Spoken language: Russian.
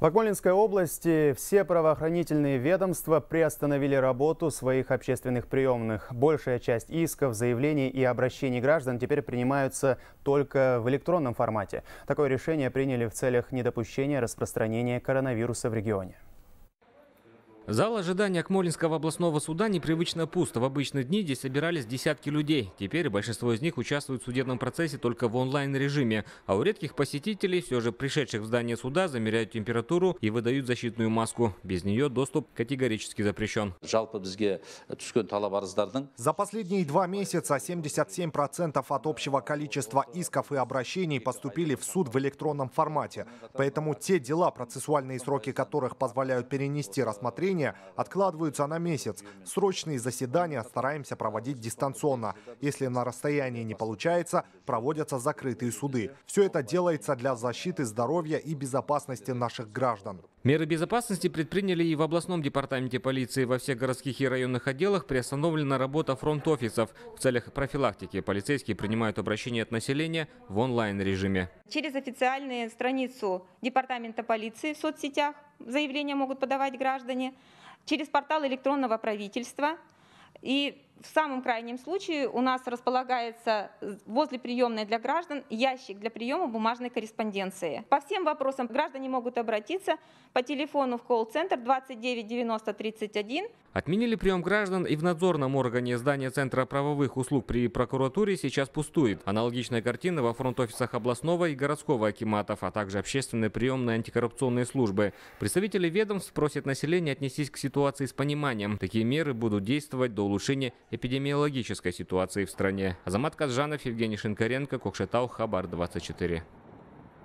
В Акмолинской области все правоохранительные ведомства приостановили работу своих общественных приемных. Большая часть исков, заявлений и обращений граждан теперь принимаются только в электронном формате. Такое решение приняли в целях недопущения распространения коронавируса в регионе. Зал ожидания Кмолинского областного суда непривычно пуст. В обычные дни здесь собирались десятки людей. Теперь большинство из них участвуют в судебном процессе только в онлайн-режиме. А у редких посетителей, все же пришедших в здание суда, замеряют температуру и выдают защитную маску. Без нее доступ категорически запрещен. За последние два месяца 77% от общего количества исков и обращений поступили в суд в электронном формате. Поэтому те дела, процессуальные сроки которых позволяют перенести рассмотрение, обсуждения откладываются на месяц. Срочные заседания стараемся проводить дистанционно. Если на расстоянии не получается, проводятся закрытые суды. Все это делается для защиты здоровья и безопасности наших граждан. Меры безопасности предприняли и в областном департаменте полиции. Во всех городских и районных отделах приостановлена работа фронт-офисов. В целях профилактики полицейские принимают обращения от населения в онлайн-режиме. Через официальную страницу департамента полиции в соцсетях заявления могут подавать граждане, через портал электронного правительства. И в самом крайнем случае у нас располагается э, возле приемной для граждан ящик для приема бумажной корреспонденции. По всем вопросам граждане могут обратиться по телефону в колл-центр 29 90 31. Отменили прием граждан и в надзорном органе здание Центра правовых услуг при прокуратуре сейчас пустует. Аналогичная картина во фронт-офисах областного и городского акиматов, а также общественные приемные антикоррупционные службы. Представители ведомств просят население отнестись к ситуации с пониманием. Такие меры будут действовать до улучшения эпидемиологической ситуации в стране. Азамат Казжанов, Евгений Шинкаренко, Кокшетау, Хабар 24.